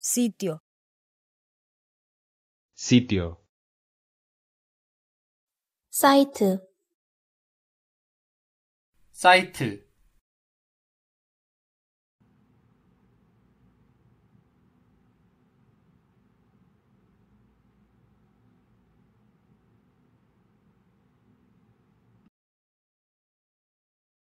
Sitio. Sitio. Site.